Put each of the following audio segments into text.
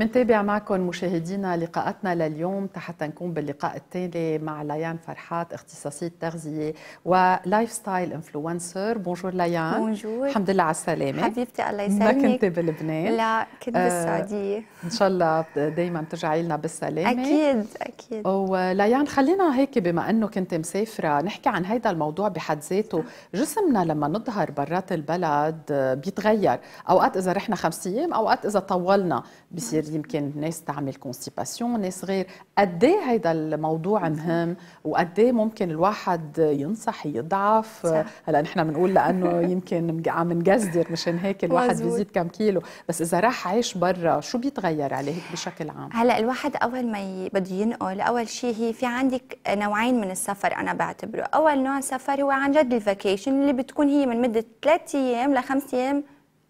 منتابع معكم مشاهدينا لقاءاتنا لليوم تحت نكون باللقاء التالي مع ليان فرحات اختصاصية تغذية ولايف ستايل انفلونسر بونجور ليان بونجور الحمد لله على السلامة حبيبتي الله يسلمك ما كنت بلبنان لا كنت آه، بالسعودية آه ان شاء الله دايما ترجعي لنا بالسلامة اكيد اكيد وليان خلينا هيك بما انه كنت مسافرة نحكي عن هذا الموضوع بحد ذاته جسمنا لما نظهر برات البلد بيتغير اوقات اذا رحنا خمس ايام اوقات اذا طولنا بصير يمكن ناس تعمل كونستيباسيون ناس غير قد ايه هيدا الموضوع مهم وقد ايه ممكن الواحد ينصح يضعف هلا نحن بنقول لانه يمكن عم نجزر مشان هيك الواحد بيزيد كم كيلو بس اذا راح عايش برا شو بيتغير عليه بشكل عام هلا الواحد اول ما بده ينقل اول شيء هي في عندك نوعين من السفر انا بعتبره اول نوع سفر هو عن جد الفاكيشن اللي بتكون هي من مده 3 ايام لخمس ايام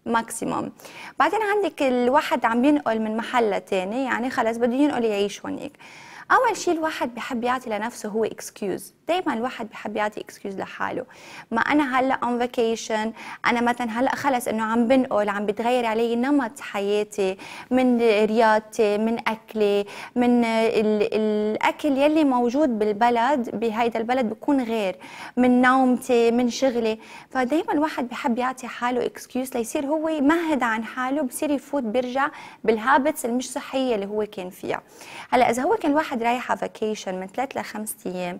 ماكسيموم بعدين عندك الواحد عم ينقل من محل لتاني يعني خلص بده ينقل يعيش هونيك اول شيء الواحد بحب يعطي لنفسه هو اكسكيوز دائما الواحد بحب يعطي اكسكيوز لحاله ما انا هلا اون فيكيشن انا مثلا هلا خلص انه عم بنقل عم بتغير علي نمط حياتي من رياضتي من اكلي من الاكل يلي موجود بالبلد بهيدا البلد بكون غير من نومتي من شغلي فدائما الواحد بحب يعطي حاله اكسكيوز ليصير هو يمهد عن حاله بصير يفوت بيرجع بالهابتس المش صحيه اللي هو كان فيها هلا اذا هو كان الواحد واحد رايحه فاكيشن من ثلاث لخمس ايام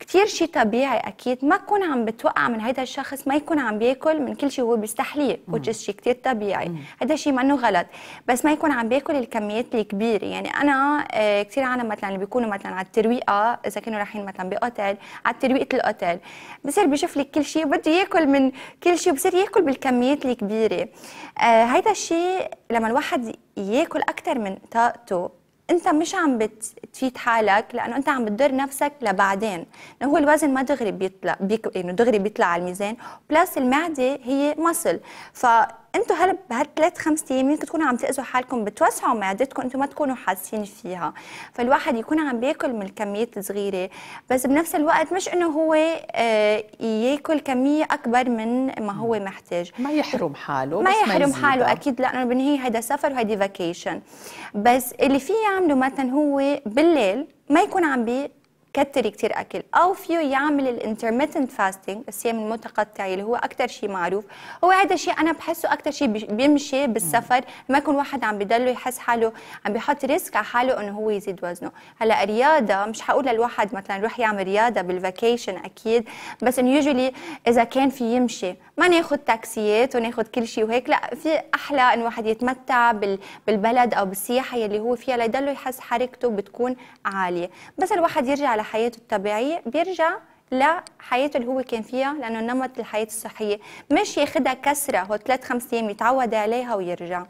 كتير شيء طبيعي اكيد ما تكون عم بتوقع من هيدا الشخص ما يكون عم بياكل من كل شيء هو بيستحليه وتش شيء كتير طبيعي هذا شيء منه غلط بس ما يكون عم بياكل الكميات الكبيره يعني انا آه، كثير عالم مثلا اللي بيكونوا مثلا على الترويقه اذا كانوا رايحين مثلا باوتيل على ترويقه الاوتيل بصير بيشوف لك كل شيء بده ياكل من كل شيء بصير ياكل بالكميات الكبيره هذا آه، هيدا الشيء لما الواحد ياكل اكثر من طاقته انت مش عم بتفيد حالك لانه انت عم بتضر نفسك لبعدين لانه هو الوزن ما دغري بيطلع بيك... يعني دغري بيطلع على الميزان بلس المعده هي مصل ف انتوا هلا بهالثلاث خمس ايام يمكن تكونوا عم تاذوا حالكم بتوسعوا معدتكم انتوا ما تكونوا حاسين فيها فالواحد يكون عم بياكل من الكميات الصغيره بس بنفس الوقت مش انه هو آه، ياكل كميه اكبر من ما هو محتاج ما يحرم حاله ما يحرم ما حاله اكيد لانه بالنهايه هيدا سفر وهيدي فاكيشن بس اللي فيه يعمله مثلا هو بالليل ما يكون عم بي كتري كتير اكل او فيه يعمل الانترميتنت فاستنج الصيام المتقطع اللي هو اكثر شيء معروف هو هذا الشيء انا بحسه اكثر شيء بيمشي بالسفر ما يكون واحد عم بضله يحس حاله عم بيحط ريسك على حاله انه هو يزيد وزنه هلا رياضه مش حقول للواحد مثلا روح يعمل رياضه بالفاكيشن اكيد بس انه يوجولي اذا كان في يمشي ما ناخذ تاكسيات وناخذ كل شيء وهيك لا في احلى ان واحد يتمتع بالبلد او بالسياحه اللي هو فيها ليضله يحس حركته بتكون عاليه بس الواحد يرجع حياته الطبيعيه بيرجع لحياته اللي هو كان فيها لانه نمط الحياه الصحيه مش ياخدها كسره هو ثلاث خمس ايام يتعود عليها ويرجع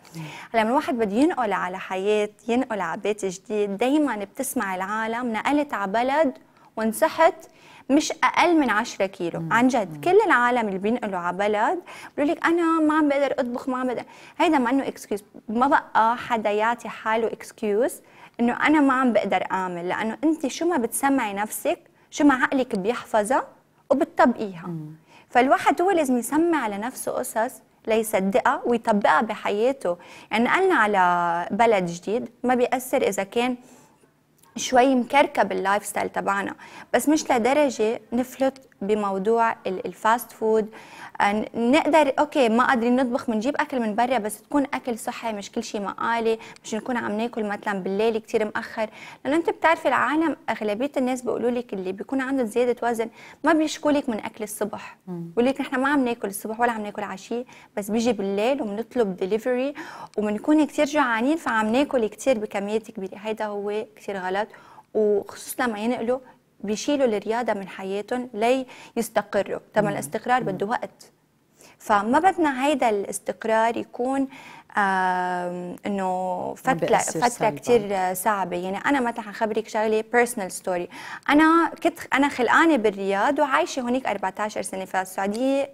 هلا لما الواحد بده ينقل على حياه ينقل على بيت جديد دائما بتسمع العالم نقلت على بلد ونصحت مش اقل من 10 كيلو مم. عن جد مم. كل العالم اللي بينقلوا على بلد بيقولوا لك انا ما عم بقدر اطبخ ما عم بقدر هيدا ما انه اكسكيوز ما بقى حدا يعطي حاله اكسكيوز انه انا ما عم بقدر اعمل لانه انت شو ما بتسمعي نفسك شو ما عقلك بيحفظها وبتطبقيها فالواحد هو لازم يسمع لنفسه قصص ليصدقها ويطبقها بحياته يعني نقلنا على بلد جديد ما بيأثر إذا كان شوي مكركب اللايف ستايل تبعنا بس مش لدرجة نفلت بموضوع الفاست فود آه، نقدر اوكي ما قادرين نطبخ بنجيب اكل من برا بس تكون اكل صحي مش كل شيء مقالي مش نكون عم ناكل مثلا بالليل كثير مأخر لانه انت بتعرفي العالم اغلبيه الناس بيقولوا لك اللي بيكون عنده زياده وزن ما بيشكوا لك من اكل الصبح بيقول لك نحن ما عم ناكل الصبح ولا عم ناكل عشيه بس بيجي بالليل وبنطلب دليفري وبنكون كثير جوعانين فعم ناكل كثير بكميات كبيره هيدا هو كثير غلط وخصوصا لما ينقلوا بيشيلوا الرياضه من حياتهم لي يستقروا طبعا الاستقرار بده وقت فما بدنا هيدا الاستقرار يكون انه فتره فتره كثير صعبه يعني انا مثلا حخبرك شغله بيرسونال ستوري انا كنت انا خلقانه بالرياض وعايشه هناك 14 سنه فالسعوديه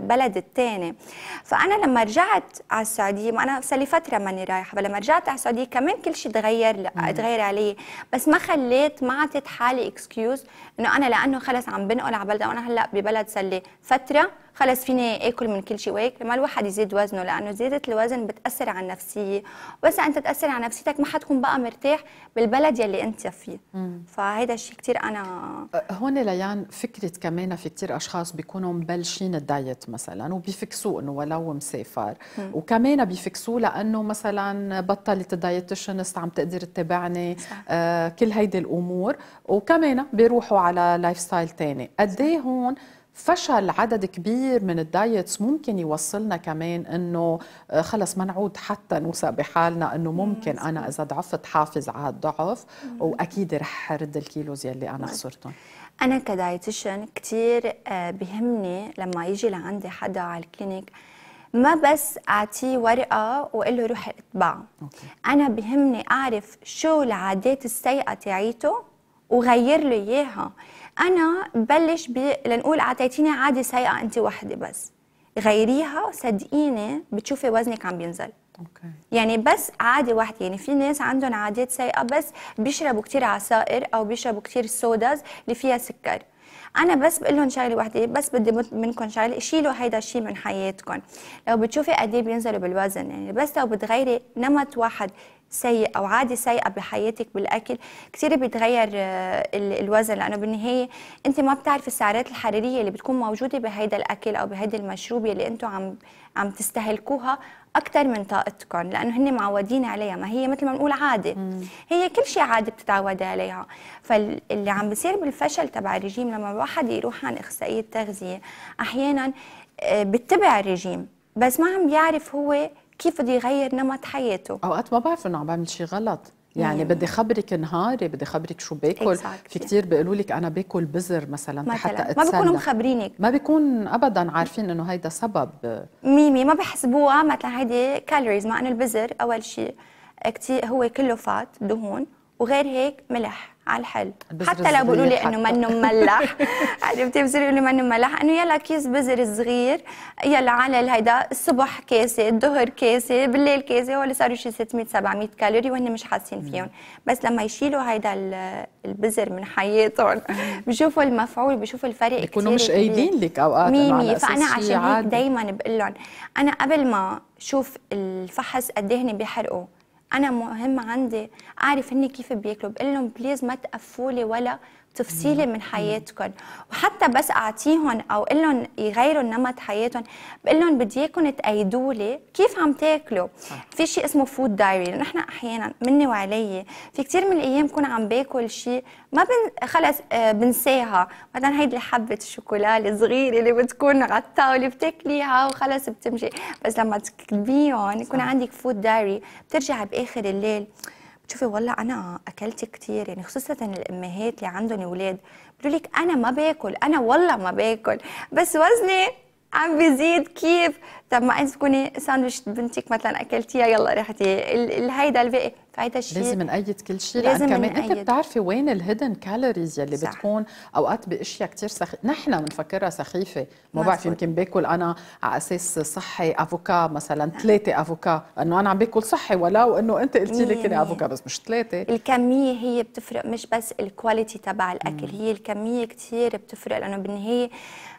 بلد الثاني فانا لما رجعت على السعوديه ما انا صار لي فتره ماني رايحه فلما رجعت على السعوديه كمان كل شيء تغير تغير علي بس ما خليت ما اعطيت حالي اكسكيوز انه انا لانه خلص عم بنقل على بلد وانا هلا ببلد صار لي فتره خلص فيني اكل من كل شيء وهيك ما الواحد يزيد وزنه لانه زياده الوزن بتاثر على النفسيه بس انت تاثر على نفسيتك ما حتكون بقى مرتاح بالبلد يلي انت فيه فهيدا الشيء كثير انا أه، هون ليان فكره كمان في كثير اشخاص بيكونوا مبلشين الدايت مثلا وبيفكسوا انه ولو مسافر وكمان بيفكسوا لانه مثلا بطلت الدايتشنست عم تقدر تتابعني آه كل هيدي الامور وكمان بيروحوا على لايف ستايل ثاني قد إيه هون فشل عدد كبير من الدايتس ممكن يوصلنا كمان انه آه، خلص ما نعود حتى نوثق بحالنا انه ممكن انا اذا ضعفت حافظ على الضعف واكيد رح ارد الكيلوز يلي انا خسرتهم انا كدايتيشن كثير آه، بهمني لما يجي لعندي حدا على الكلينيك ما بس اعطيه ورقه واقول له روح اتبعه انا بهمني اعرف شو العادات السيئه تاعيته وغير له اياها انا ببلش ب لنقول اعطيتيني عاده سيئه انت وحده بس غيريها صدقيني بتشوفي وزنك عم بينزل أوكي. يعني بس عادة واحدة يعني في ناس عندهم عادات سيئة بس بيشربوا كتير عصائر أو بيشربوا كتير سوداز اللي فيها سكر انا بس بقول لهم شغله وحده بس بدي منكم شغله شيلوا هيدا الشيء من حياتكم لو بتشوفي قد ايه بينزلوا بالوزن يعني بس لو بتغيري نمط واحد سيء او عاده سيئه بحياتك بالاكل كثير بيتغير آه، الوزن لانه بالنهايه انت ما بتعرفي السعرات الحراريه اللي بتكون موجوده بهيدا الاكل او بهيدا المشروب اللي انتم عم عم تستهلكوها اكثر من طاقتكم لانه هن معودين عليها ما هي مثل ما بنقول عاده مم. هي كل شيء عاده بتتعودي عليها فاللي عم بيصير بالفشل تبع الرجيم لما الواحد يروح عن اخصائيه تغذيه احيانا آه، بتبع الرجيم بس ما عم بيعرف هو كيف بده يغير نمط حياته اوقات ما بعرف انه عم بعمل شيء غلط يعني مم. بدي خبرك نهاري بدي خبرك شو باكل exactly. في كثير بيقولوا لك انا باكل بزر مثلا, مثلاً. حتى اتسلى ما بيكونوا مخبرينك ما بيكون ابدا عارفين انه هيدا سبب ميمي ما بحسبوها مثلا هيدي كالوريز مع انه البزر اول شيء كثير هو كله فات دهون وغير هيك ملح على الحل حتى لو بيقولوا لي انه منه مملح عرفتي بصير يقولوا لي منه مملح انه يلا كيس بزر صغير يلا على الهيدا الصبح كاسه الظهر كاسه بالليل كاسه هو اللي صاروا شي 600 700 كالوري وهن مش حاسين فيهم بس لما يشيلوا هيدا البزر من حياتهم بشوفوا المفعول بشوفوا الفرق كثير بيكونوا مش قايلين لك اوقات ميمي فانا عشان هيك دائما بقول لهم انا قبل ما شوف الفحص قد ايه هن بيحرقوا انا مهم عندي اعرف هن كيف بياكلوا بقول لهم بليز ما تقفوا لي ولا تفصيله من حياتكم وحتى بس اعطيهم او اقول لهم يغيروا نمط حياتهم بقول لهم بدي اياكم تقيدوا لي كيف عم تاكلوا في شيء اسمه فود دايري نحن احيانا مني وعلي في كثير من الايام كون عم باكل شيء ما بن خلص آه بنساها مثلا هيدي حبه الشوكولا الصغيره اللي بتكون على الطاوله بتاكليها وخلص بتمشي بس لما تكتبيهم يكون عندك فود دايري بترجعي باخر الليل شوفي والله انا اكلت كثير يعني خصوصا الامهات اللي عندهم اولاد بيقولوا لك انا ما باكل انا والله ما باكل بس وزني عم بيزيد كيف طب ما انت تكوني ساندويتش بنتك مثلا اكلتيها يلا ريحتي الهيدا الباقي فهيدا الشيء لازم نأيد كل شيء لازم كمان انت بتعرفي وين الهيدن كالوريز يلي صح. بتكون اوقات باشياء كثير سخ... نحن بنفكرها سخيفه ما بعرف يمكن باكل انا على اساس صحي افوكا مثلا ثلاثه نعم. افوكا انه انا عم باكل صحي ولو انه انت قلتي لي يعني كلي افوكا بس مش ثلاثه الكميه هي بتفرق مش بس الكواليتي تبع الاكل مم. هي الكميه كثير بتفرق لانه بالنهايه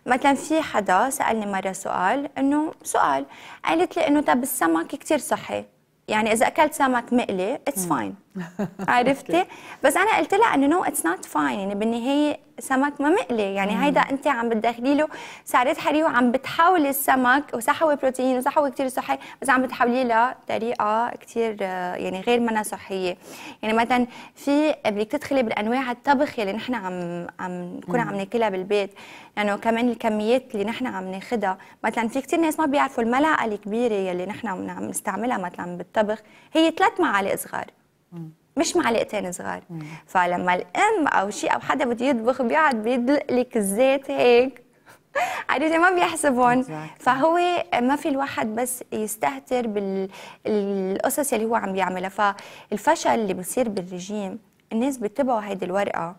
مثلا في حدا سالني مره سؤال انه سؤال قالت لي انه طب السمك كثير صحي يعني اذا اكلت سمك مقلي اتس فاين عرفتي بس انا قلت لها انه نو اتس نوت فاين يعني بالنهايه سمك ما مقلي يعني هيدا انت عم بتدخلي له سعرات حراريه وعم بتحولي السمك وصحوي بروتين وصحوي كثير صحي بس عم بتحوليه لطريقه كثير يعني غير منا صحيه يعني مثلا في بدك تدخلي بالانواع الطبخ اللي نحن عم عم نكون عم ناكلها بالبيت لانه يعني كمان الكميات اللي نحن عم ناخذها مثلا في كثير ناس ما بيعرفوا الملعقه الكبيره يلي نحن عم نعم نستعملها مثلا بالطبخ هي ثلاث معالق صغار مم. مش معلقتين صغار فلما الام او شيء او حدا بده يطبخ بيقعد بيدلق لك الزيت هيك عرفتي ما بيحسبهم فهو ما في الواحد بس يستهتر بالقصص اللي هو عم بيعملها فالفشل اللي بصير بالرجيم الناس بيتبعوا هيدي الورقه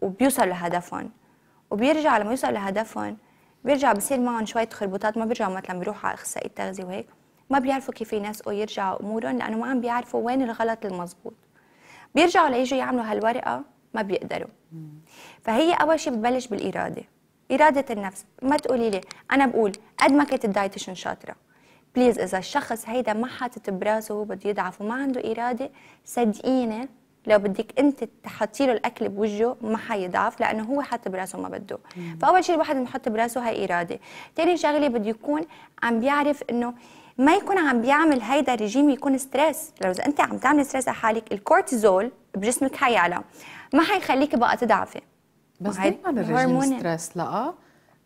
وبيوصلوا لهدفهم وبيرجع لما يوصل لهدفهم بيرجع بصير معهم شويه خربطات ما بيرجعوا مثلا بيروحوا على اخصائي التغذيه وهيك ما بيعرفوا كيف ينسقوا يرجعوا امورهم لانه ما عم بيعرفوا وين الغلط المزبوط بيرجعوا ليجوا يعملوا هالورقه ما بيقدروا فهي اول شيء بتبلش بالاراده اراده النفس ما تقولي لي انا بقول قد ما كانت الدايتشن شاطره بليز اذا الشخص هيدا ما حاطط براسه وهو بده يضعف وما عنده اراده صدقيني لو بدك انت تحطي له الاكل بوجهه ما حيضعف لانه هو حاط براسه ما بده فاول شيء الواحد بنحط براسه هاي اراده ثاني شغله بده يكون عم بيعرف انه ما يكون عم بيعمل هيدا الرجيم يكون ستريس لو اذا انت عم تعمل ستريس على حالك الكورتيزول بجسمك حيعلى ما حيخليك بقى تضعفي بس دايما الرجيم ستريس لا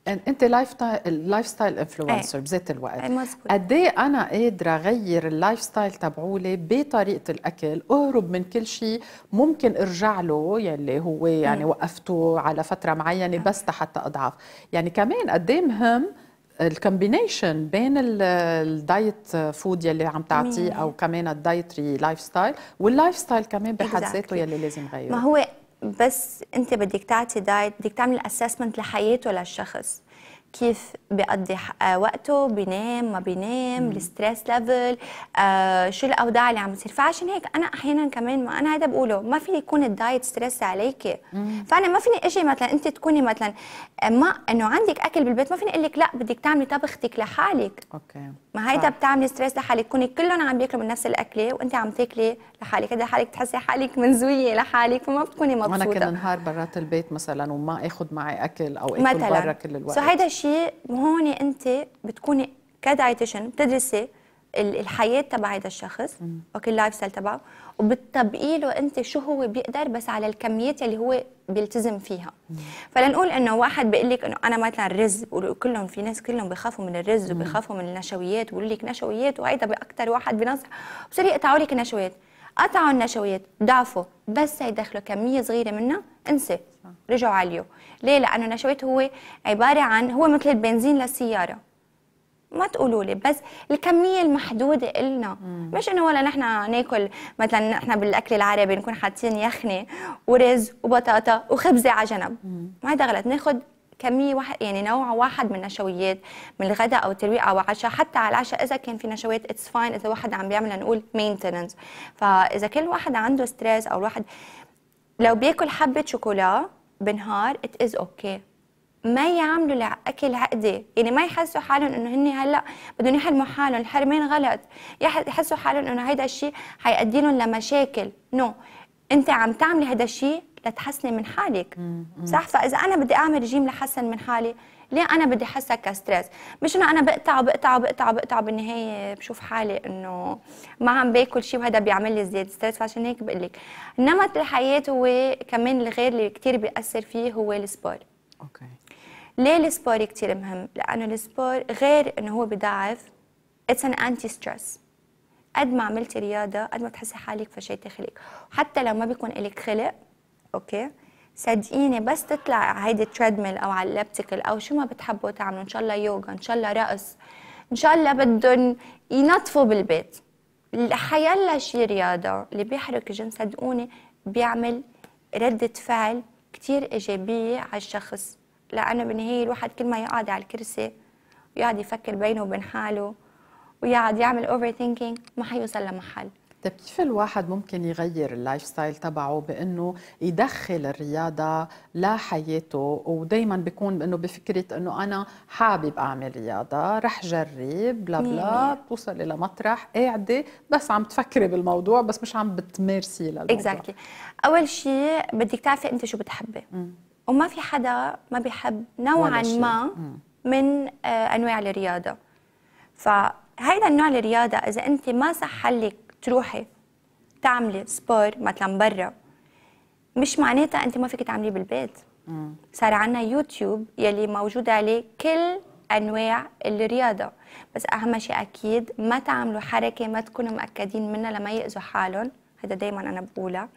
يعني انت لايف لايف ستايل انفلونسر بذات الوقت إيه، قد ايه انا قادره اغير اللايف ستايل تبعولي بطريقه الاكل اهرب من كل شيء ممكن ارجع له يلي هو يعني إيه. وقفته على فتره معينه إيه. بس حتى اضعف يعني كمان قد ايه مهم الكومبينيشن بين الدايت فود يلي عم تعطيه او كمان الدايتري لايف ستايل واللايف ستايل كمان بحد ذاته يلي لازم غيره ما هو بس انت بدك تعطي دايت بدك تعمل اسسمنت لحياته للشخص كيف بيقضي آه، وقته بينام ما بينام الستريس ليفل آه، شو الاوضاع اللي عم تصير فعشان هيك انا احيانا كمان ما انا هذا بقوله ما فيني يكون الدايت ستريس عليك فانا ما فيني اجي مثلا انت تكوني مثلا آه، ما انه عندك اكل بالبيت ما فيني اقول لك لا بدك تعملي طبختك لحالك اوكي ما هيدا بتعملي ستريس لحالك كوني كلهم عم بياكلوا من نفس الاكله وانت عم تاكلي لحالك هذا حالك تحسي حالك منزويه لحالك فما بتكوني مبسوطه انا كل نهار برات البيت مثلا وما اخذ معي اكل او اكل مثلاً. برا كل الوقت سو هيدا الشيء هون انت بتكوني كدايتيشن بتدرسي الحياه تبع هذا الشخص اوكي اللايف ستايل تبعه وبتطبقي له انت شو هو بيقدر بس على الكميات اللي هو بيلتزم فيها فلنقول انه واحد بيقول لك انه انا مثلا الرز كلهم في ناس كلهم بخافوا من الرز وبخافوا من النشويات بيقولوا لك نشويات وهيدا باكثر واحد بنصح بصير يقطعوا لك النشويات قطعوا النشويات ضعفوا بس يدخلوا كميه صغيره منها انسى رجعوا عليه ليه لانه النشويات هو عباره عن هو مثل البنزين للسياره ما تقولوا لي بس الكميه المحدوده إلنا مش انه ولا نحن ناكل مثلا نحن بالاكل العربي نكون حاطين يخنه ورز وبطاطا وخبزه على جنب ما هذا غلط ناخذ كميه واحد يعني نوع واحد من النشويات من الغداء او الترويق او عشاء حتى على العشاء اذا كان في نشويات اتس فاين اذا واحد عم بيعمل نقول مينتننس فاذا كل واحد عنده ستريس او الواحد لو بياكل حبه شوكولا بنهار ات از اوكي ما يعملوا لاكل عقده يعني ما يحسوا حالهم انه هن هلا بدهم يحرموا حالهم الحرمان غلط يحسوا حالهم انه هيدا الشيء حيؤدي لهم لمشاكل نو no. انت عم تعملي هذا الشيء لتحسني من حالك صح فاذا انا بدي اعمل رجيم لحسن من حالي ليه انا بدي احسها كستريس مش انه انا بقطع وبقطع وبقطع وبقطع بالنهايه بشوف حالي انه ما عم باكل شيء وهذا بيعمل لي زياده ستريس فعشان هيك بقول لك نمط الحياه هو كمان الغير اللي كثير بياثر فيه هو السبور اوكي ليه السبور كثير مهم لانه السبور غير انه هو بضعف اتس ان انتي ستريس قد ما عملتي رياضه قد ما تحسي حالك فشيتي خلق حتى لو ما بيكون لك خلق اوكي صدقيني بس تطلع على هيدي التريدميل او على اللبتيكل او شو ما بتحبوا تعملوا ان شاء الله يوغا ان شاء الله رقص ان شاء الله بدهم ينظفوا بالبيت حيلا شي رياضه اللي بيحرك الجسم صدقوني بيعمل رده فعل كتير ايجابيه على الشخص لأنه بالنهاية الواحد كل ما يقعد على الكرسي ويقعد يفكر بينه وبين حاله ويقعد يعمل اوفر ثينكينج ما حيوصل لمحل طيب كيف الواحد ممكن يغير اللايف ستايل تبعه بانه يدخل الرياضه لحياته ودائما بيكون بانه بفكره انه انا حابب اعمل رياضه رح جرب بلا بلا بتوصلي لمطرح قاعده بس عم تفكري بالموضوع بس مش عم بتمارسي للموضوع اكزاكتلي exactly. اول شيء بدك تعرفي انت شو بتحبي وما في حدا ما بيحب نوعا ما من آه، انواع الرياضه فهيدا النوع الرياضه اذا انت ما صح لك تروحي تعملي سبور مثلا برا مش معناتها انت ما فيك تعمليه بالبيت مم. صار عندنا يوتيوب يلي موجود عليه كل انواع الرياضه بس اهم شيء اكيد ما تعملوا حركه ما تكونوا مأكدين منها لما يأذوا حالهم هذا دائما انا بقولها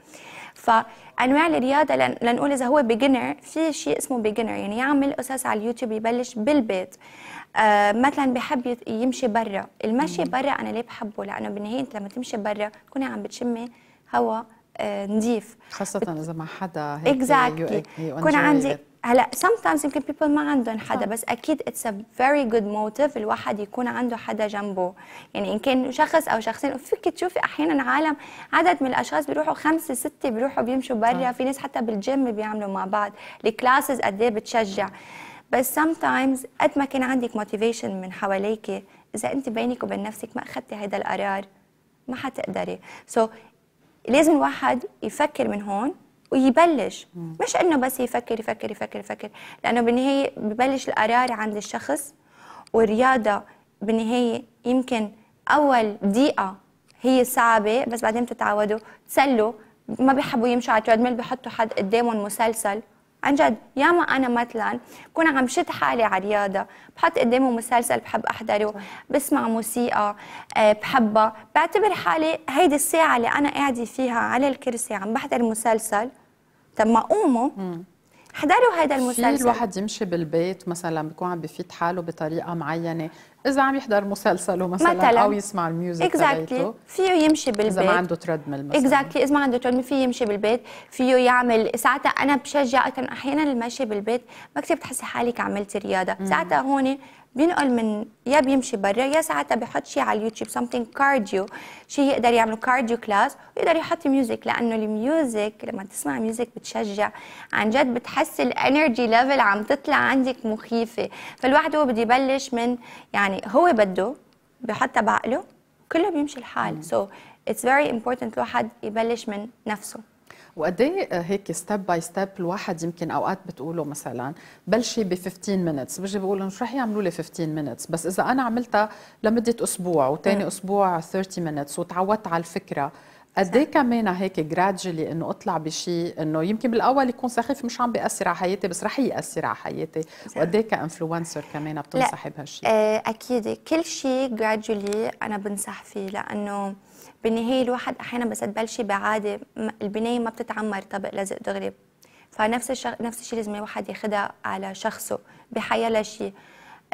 فانواع الرياضه لنقول اذا هو بيجنر في شيء اسمه بيجنر يعني يعمل اساس على اليوتيوب يبلش بالبيت آه مثلا بحب يمشي برا المشي برا انا ليه بحبه لانه بالنهايه انت لما تمشي برا تكوني عم بتشمي هواء آه، نظيف خاصة إذا مع حدا هيك exactly. يكون عندك هلا sometimes يمكن people ما عندهم حدا بس اكيد it's a very good motive الواحد يكون عنده حدا جنبه يعني ان كان شخص او شخصين فيك تشوفي احيانا عالم عدد من الاشخاص بيروحوا خمسه سته بيروحوا بيمشوا برا في ناس حتى بالجيم بيعملوا مع بعض الكلاسز قد ايه بتشجع بس sometimes قد ما كان عندك motivation من حواليك اذا انت بينك وبين نفسك ما اخذتي هذا القرار ما حتقدري سو so, لازم الواحد يفكر من هون ويبلش مش انه بس يفكر يفكر يفكر يفكر لانه بالنهايه ببلش القرار عند الشخص والرياضه بالنهايه يمكن اول دقيقه هي صعبه بس بعدين بتتعودوا تسلوا ما بيحبوا يمشوا على التريدميل بحطوا حد قدامهم مسلسل عن جد ياما انا مثلا كون عم شد حالي على رياضه بحط قدامه مسلسل بحب احضره بسمع موسيقى آه، بحبها بعتبر حالي هيدي الساعه اللي انا قاعده فيها على الكرسي عم بحضر مسلسل طب ما قوموا احضروا هذا المسلسل في الواحد يمشي بالبيت مثلا بيكون عم بفيد حاله بطريقه معينه اذا عم يحضر مسلسله مثلا, مثلاً. او يسمع الميوزك exactly. تبعته فيه يمشي بالبيت اذا ما عنده تريدميل مثلا exactly. اذا ما عنده تريدميل فيه يمشي بالبيت فيه يعمل ساعتها انا بشجع احيانا المشي بالبيت ما كثير بتحسي حالك عملتي رياضه ساعتها هون بينقل من يا بيمشي برا يا ساعتها بحط شيء على اليوتيوب something كارديو شيء يقدر يعمله كارديو كلاس ويقدر يحط ميوزك لانه الميوزك لما تسمع ميوزك بتشجع عن جد بتحس الانرجي ليفل عم تطلع عندك مخيفه فالواحد هو بده يبلش من يعني هو بده بحطها بعقله كله بيمشي الحال سو اتس فيري امبورتنت الواحد يبلش من نفسه وقد ايه آه، هيك ستيب باي ستيب الواحد يمكن اوقات بتقولوا مثلا بلشي ب 15 مينتس بيجي بقول لهم شو رح يعملوا لي 15 مينتس بس اذا انا عملتها لمده اسبوع وثاني اسبوع 30 مينتس وتعودت على الفكره قد ايه كمان هيك جراجولي انه اطلع بشيء انه يمكن بالاول يكون سخيف مش عم بياثر على حياتي بس رح ياثر على حياتي وقد ايه كانفلونسر كمان بتنصحي بهالشيء؟ آه، اكيد كل شيء جراجولي انا بنصح فيه لانه بالنهايه الواحد احيانا بس تبلشي بعاده البنايه ما بتتعمر طبق لزق دغري فنفس الشغ... نفس الشيء لازم الواحد ياخذها على شخصه بحياه شيء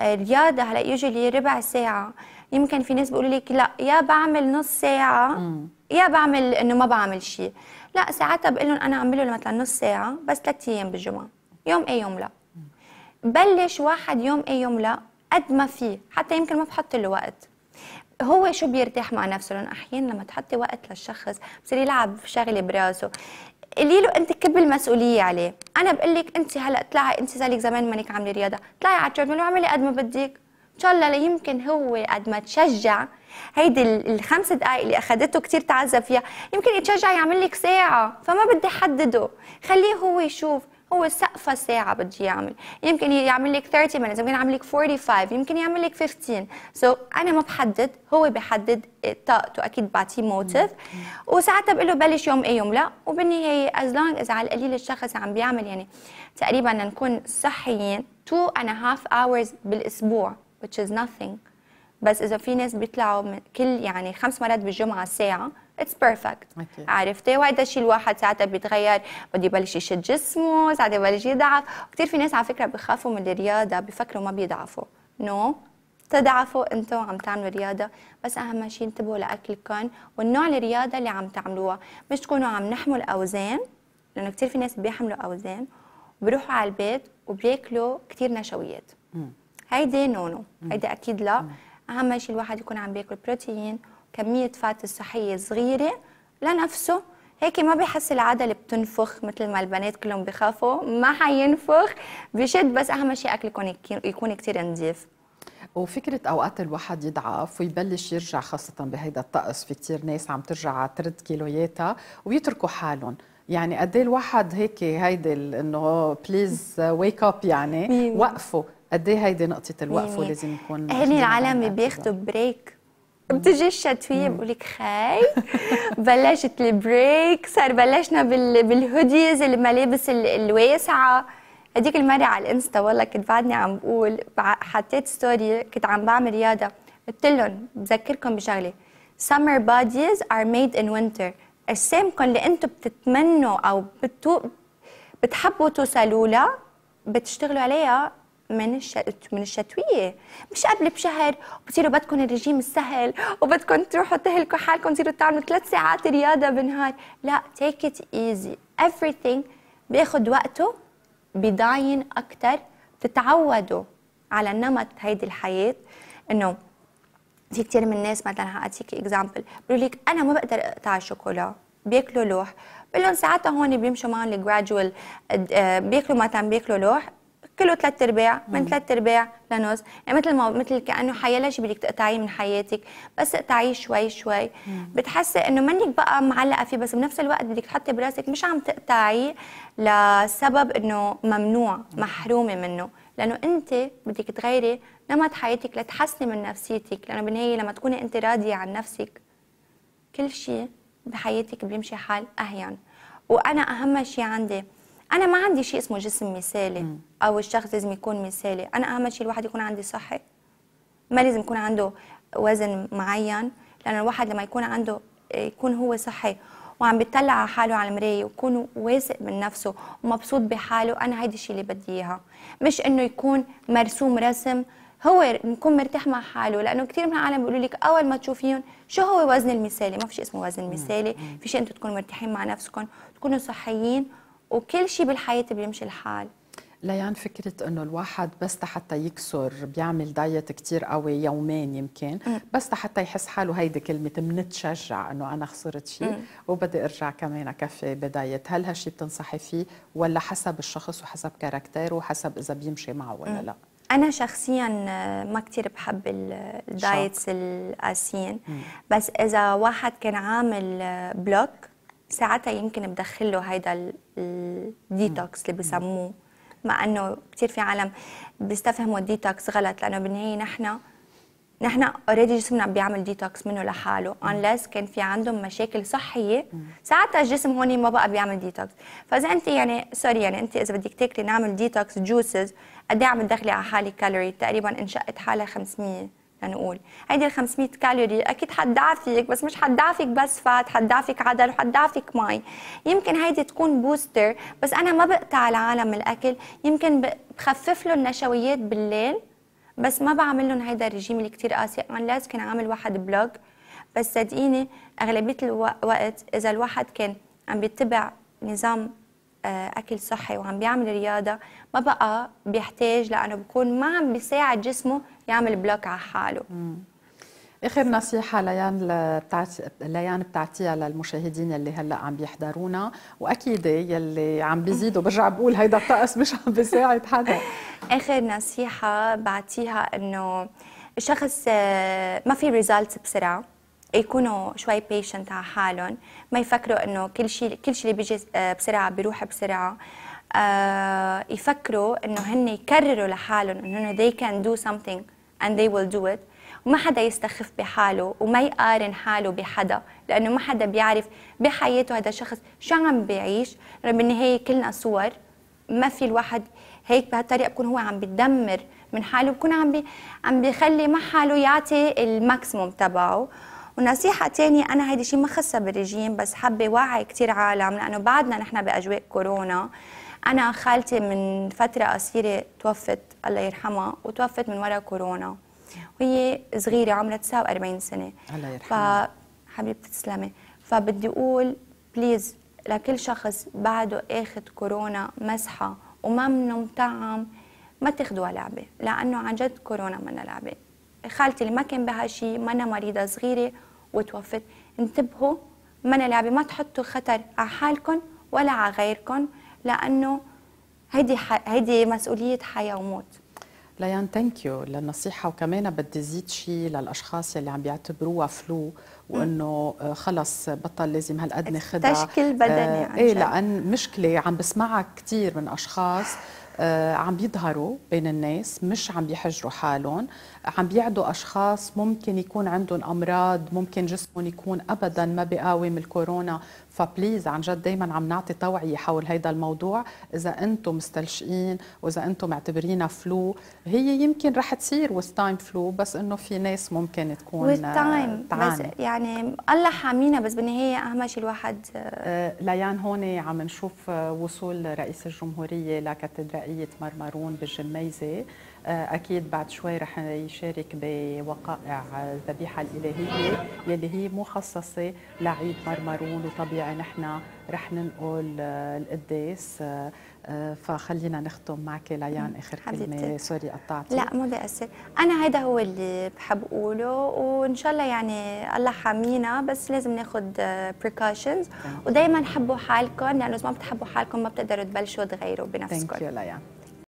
رياضه هلا يجي لي ربع ساعه يمكن في ناس بيقولوا لك لا يا بعمل نص ساعه يا بعمل انه ما بعمل شيء لا ساعتها بقول لهم انا اعمل له مثلا نص ساعه بس ثلاث ايام بالجمعه يوم اي يوم لا بلش واحد يوم اي يوم لا قد ما فيه حتى يمكن ما بحط له وقت هو شو بيرتاح مع نفسه لانه احيانا لما تحطي وقت للشخص بصير يلعب شغله براسه قولي له انت كب المسؤوليه عليه انا بقول لك انت هلا طلعي انت زلك زمان مانك عامله رياضه طلعي على التريدميل واعملي قد ما بدك ان شاء الله يمكن هو قد ما تشجع هيدي الخمس دقائق اللي اخذته كثير تعذب فيها يمكن يتشجع يعمل لك ساعه فما بدي احدده خليه هو يشوف هو سقفه ساعه بدي يعمل يمكن يعمل لك 30 minutes يمكن يعمل لك 45 يمكن يعمل لك 15 سو so انا ما بحدد هو بحدد إيه، طاقته اكيد بعطيه موتيف وساعتها بقول له بلش يوم اي يوم لا وبالنهايه از لونج اذا على القليل الشخص عم بيعمل يعني تقريبا نكون صحيين 2 and a half hours بالاسبوع which is nothing بس اذا في ناس بيطلعوا كل يعني خمس مرات بالجمعه ساعه اتس بيرفكت عرفتي وهذا الشيء الواحد ساعتها بيتغير بده يبلش يشد جسمه ساعتها يبلش يضعف كثير في ناس على فكره بخافوا من الرياضه بفكروا ما بيضعفوا نو no. تضعفوا انتم عم تعملوا رياضه بس اهم شيء انتبهوا لاكلكم والنوع الرياضه اللي عم تعملوها مش تكونوا عم نحمل اوزان لانه كثير في ناس بيحملوا اوزان وبيروحوا على البيت وبياكلوا كثير نشويات هيدي نونو هيدي اكيد لا اهم شيء الواحد يكون عم بياكل بروتين كمية فات صحية صغيرة لنفسه هيك ما بحس العدل بتنفخ مثل ما البنات كلهم بخافوا ما حينفخ بشد بس أهم شيء أكلكم يكون كتير نظيف وفكرة أوقات الواحد يضعف ويبلش يرجع خاصة بهيدا الطقس في كتير ناس عم ترجع ترد كيلوياتها ويتركوا حالهم يعني قد إيه الواحد هيك هيدي انه بليز ويك اب يعني وقفوا قد ايه هيدي نقطه الوقف ولازم يكون اهل العالم بياخذوا بريك بتجي الشتوية بقول لك خاي بلشت البريك صار بلشنا بالهوديز الملابس الواسعة هديك المرة على الانستا والله كنت بعدني عم بقول حطيت ستوري كنت عم بعمل رياضة قلت لهم بذكركم بشغلة summer bodies are made in winter اجسامكم اللي انتم بتتمنوا او بتو... بتحبوا توصلوا لها بتشتغلوا عليها من من الشتويه مش قبل بشهر بتصيروا بدكم الرجيم السهل وبدكم تروحوا تهلكوا حالكم تصيروا تعملوا ثلاث ساعات رياضه بالنهار لا تيك ات ايزي everything بياخد وقته بيضاين اكثر بتتعودوا على نمط هيدي الحياه انه في كثير من الناس مثلا حاعطيك اكزامبل بيقولوا لك انا ما بقدر اقطع الشوكولا بياكلوا لوح بقول لهم ساعتها هون بيمشوا معهم الجرادوال آه، بياكلوا مثلا بياكلوا لوح كله ثلاث ارباع من ثلاث ارباع لنص يعني مثل ما مثل كانه حياه ليش بدك تقطعيه من حياتك بس اقطعيه شوي شوي بتحسي انه منك بقى معلقه فيه بس بنفس الوقت بدك تحطي براسك مش عم تقطعيه لسبب انه ممنوع محرومه منه لانه انت بدك تغيري نمط حياتك لتحسني من نفسيتك لانه بالنهايه لما تكوني انت راضيه عن نفسك كل شيء بحياتك بيمشي حال اهين وانا اهم شيء عندي انا ما عندي شيء اسمه جسم مثالي او الشخص لازم يكون مثالي انا اهم شيء الواحد يكون عندي صحي ما لازم يكون عنده وزن معين لان الواحد لما يكون عنده يكون هو صحي وعم بيطلع على حاله على المرايه ويكون واثق من نفسه ومبسوط بحاله انا هيدي الشيء اللي بدي اياها مش انه يكون مرسوم رسم هو يكون مرتاح مع حاله لانه كثير من العالم بيقولوا لك اول ما تشوفيهم شو هو وزن المثالي ما في شيء اسمه وزن مثالي في شيء انتم تكونوا مرتاحين مع نفسكم تكونوا صحيين وكل شيء بالحياه بيمشي الحال ليان يعني فكرة انه الواحد بس حتى يكسر بيعمل دايت كتير قوي يومين يمكن بس حتى يحس حاله هيدي كلمة منتشجع انه انا خسرت شيء وبدي ارجع كمان اكفي بدايت هل هالشي بتنصحي فيه ولا حسب الشخص وحسب كاركتيره وحسب اذا بيمشي معه ولا لا انا شخصيا ما كثير بحب الدايتس القاسيين بس اذا واحد كان عامل بلوك ساعتها يمكن بدخل له هيدا الديتوكس اللي بسموه مع انه كثير في عالم بيستفهموا الديتوكس غلط لانه بالنهايه نحن نحن اوريدي جسمنا عم بيعمل ديتوكس منه لحاله انلس كان في عندهم مشاكل صحيه ساعتها الجسم هون ما بقى بيعمل ديتوكس فاذا انت يعني سوري يعني انت اذا بدك تاكلي نعمل ديتوكس جوسز قد ايه عم تدخلي على حالك كالوري تقريبا انشقت حالها 500 لنقول هيدي ال 500 كالوري اكيد حتدعفيك بس مش حتدعفيك بس فات حتدعفيك عدل وحتدعفيك مي يمكن هيدي تكون بوستر بس انا ما بقطع العالم الاكل يمكن بخفف له النشويات بالليل بس ما بعمل لهم هيدا الرجيم اللي كثير قاسي انا لازم كان عامل واحد بلوج بس صدقيني اغلبيه الوقت اذا الواحد كان عم بيتبع نظام آه، اكل صحي وعم بيعمل رياضه ما بقى بيحتاج لانه بكون ما عم بيساعد جسمه يعمل بلوك على حاله مم. اخر نصيحه ليان ليان بتعطيها للمشاهدين يلي هلا عم بيحضرونا واكيد يلي عم بيزيدوا برجع بقول هيدا الطقس مش عم بيساعد حدا اخر نصيحه بعطيها انه الشخص آه، ما في ريزالتس بسرعه يكونوا شوي بيشنت على حالهم ما يفكروا انه كل شيء كل شيء اللي بيجي آه، بسرعه بيروح بسرعه آه، يفكروا انه هن يكرروا لحالهم انه they can do something and they will do it وما حدا يستخف بحاله وما يقارن حاله بحدا لانه ما حدا بيعرف بحياته هذا الشخص شو عم بيعيش بالنهايه كلنا صور ما في الواحد هيك بهالطريقه بكون هو عم بيدمر من حاله بكون عم بي عم بيخلي ما حاله يعطي الماكسيموم تبعه ونصيحة تانية أنا هيدي شيء ما خصها بالرجيم بس حابة وعي كثير عالم لأنه بعدنا نحن بأجواء كورونا أنا خالتي من فترة قصيرة توفت الله يرحمها وتوفت من وراء كورونا وهي صغيرة عمرها 49 سنة الله يرحمها فحبيبتي تسلمي فبدي أقول بليز لكل شخص بعده اخذ كورونا مسحة وما منه مطعم ما تاخذوها لعبة لأنه عن جد كورونا منا لعبة خالتي اللي ما كان بها شيء منا مريضة صغيرة وتوفت انتبهوا منا لعبة ما تحطوا خطر على حالكم ولا على غيركم لأنه هيدي هيدي مسؤوليه حياه وموت ليان ثانك يو للنصيحة وكمان بدي زيد شيء للأشخاص اللي عم بيعتبروها فلو وإنه آه، خلص بطل لازم هالقد ناخذها تشكيل بدني آه إيه لأن مشكلة عم بسمعها كثير من أشخاص آه عم بيظهروا بين الناس مش عم بيحجروا حالهم عم بيعدوا أشخاص ممكن يكون عندهم أمراض ممكن جسمهم يكون أبدا ما بقاوم الكورونا فبليز عن جد دائما عم نعطي توعيه حول هذا الموضوع اذا انتم مستلشقين واذا انتم معتبرينها فلو هي يمكن رح تصير وستايم تايم فلو بس انه في ناس ممكن تكون وذ تايم بس يعني الله حامينا بس بالنهايه اهم شيء الواحد آه, آه، ليان هون عم نشوف آه، وصول رئيس الجمهوريه لكاتدرائيه مرمرون بالجميزه اكيد بعد شوي رح يشارك بوقائع الذبيحه الالهيه يلي هي مخصصه لعيد مرمرون وطبيعي نحن رح ننقل القداس آه، آه، فخلينا نختم معك ليان اخر حبيبتي. كلمه سوري قطعتي لا مو بأسر انا هيدا هو اللي بحب اقوله وان شاء الله يعني الله حامينا بس لازم ناخذ بريكوشنز ودائما حبوا حالكم لانه اذا ما بتحبوا حالكم ما بتقدروا تبلشوا تغيروا بنفسكم ثانك يو ليان